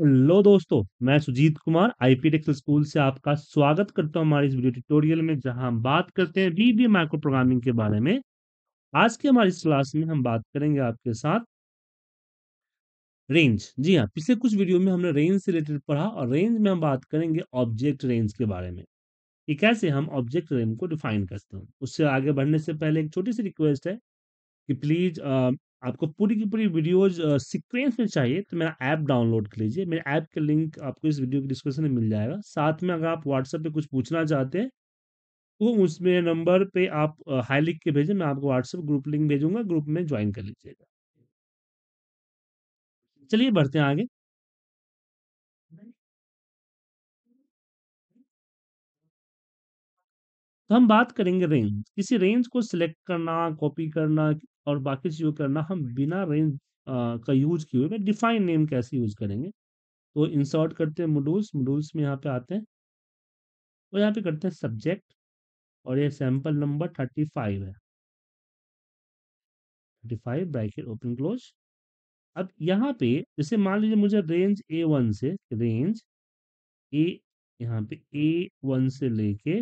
लो दोस्तों मैं सुजीत कुमार आईपी टेक्सल स्कूल से आपका स्वागत करता हूं हमारे इस वीडियो ट्यूटोरियल में जहां हम बात करते हैं वीबी माइक्रो प्रोग्रामिंग के बारे में आज के हमारी इस क्लास में हम बात करेंगे आपके साथ रेंज जी हां पिछले कुछ वीडियो में हमने रेंज से रिलेटेड पढ़ा और रेंज में हम बात करेंगे ऑब्जेक्ट रेंज के बारे में कि कैसे हम ऑब्जेक्ट रेंज को डिफाइन करते हैं उससे आगे बढ़ने से पहले एक छोटी सी रिक्वेस्ट है कि प्लीज आपको पूरी की पूरी वीडियोज सिक्वेंस में चाहिए तो मेरा ऐप डाउनलोड कर लीजिए मेरे ऐप के लिंक आपको इस वीडियो के डिस्क्रिप्शन में मिल जाएगा साथ में अगर आप व्हाट्सएप पे कुछ पूछना चाहते हैं तो उस मेरे नंबर पे आप हाई लिख के भेजें मैं आपको व्हाट्सएप ग्रुप लिंक भेजूंगा ग्रुप में ज्वाइन कर लीजिएगा चलिए बढ़ते हैं आगे तो हम बात करेंगे रेंज किसी रेंज को सिलेक्ट करना कॉपी करना और बाकी चीज़ों करना हम बिना रेंज का यूज किए हुए डिफाइन नेम कैसे यूज करेंगे तो इंसर्ट करते हैं मॉड्यूल्स मॉड्यूल्स में यहाँ पे आते हैं और तो यहाँ पे करते हैं सब्जेक्ट और ये सैम्पल नंबर थर्टी फाइव है thirty five bracket open close अब यहाँ पे जैसे मान लीजिए मुझे रेंज ए वन से रेंज ए यहाँ पे ए वन से लेके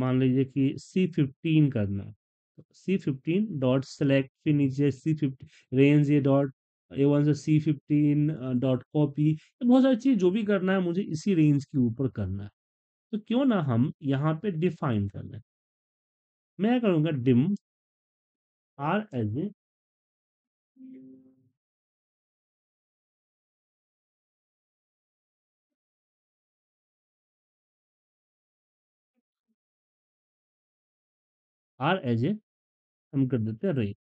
मान लीजिए कि सी फिफ्टीन करना सी फिफ्टीन डॉट सेलेक्ट फिर नीचे सी फिफ्टी रेंज ये डॉट ए वन से सी फिफ्टीन डॉट कॉपी बहुत सारी चीज़ जो भी करना है मुझे इसी रेंज के ऊपर करना है तो क्यों ना हम यहाँ पे डिफाइन कर लें मैं करूँगा dim R as A R as A हम कर देते हैं रेट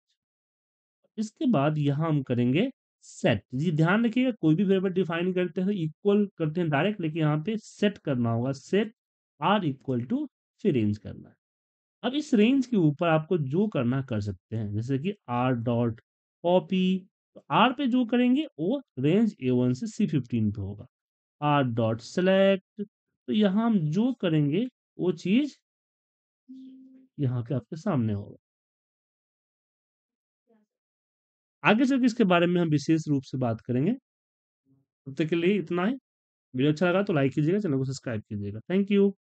इसके बाद यहाँ हम करेंगे सेट जी ध्यान रखिएगा कोई भी वेरिएबल डिफाइन करते हैं इक्वल करते हैं डायरेक्ट लेकिन यहाँ पे सेट करना होगा सेट आर इक्वल टू फिर रेंज करना है अब इस रेंज के ऊपर आपको जो करना कर सकते हैं जैसे कि आर डॉट कॉपी तो आर पे जो करेंगे वो रेंज ए वन से सी फिफ्टीन पे होगा आर डॉट सेलेक्ट तो यहाँ हम जो करेंगे वो चीज यहाँ के आपके सामने होगा आगे चल के इसके बारे में हम विशेष रूप से बात करेंगे तब तक के लिए इतना है वीडियो अच्छा लगा तो लाइक कीजिएगा चैनल को सब्सक्राइब कीजिएगा थैंक यू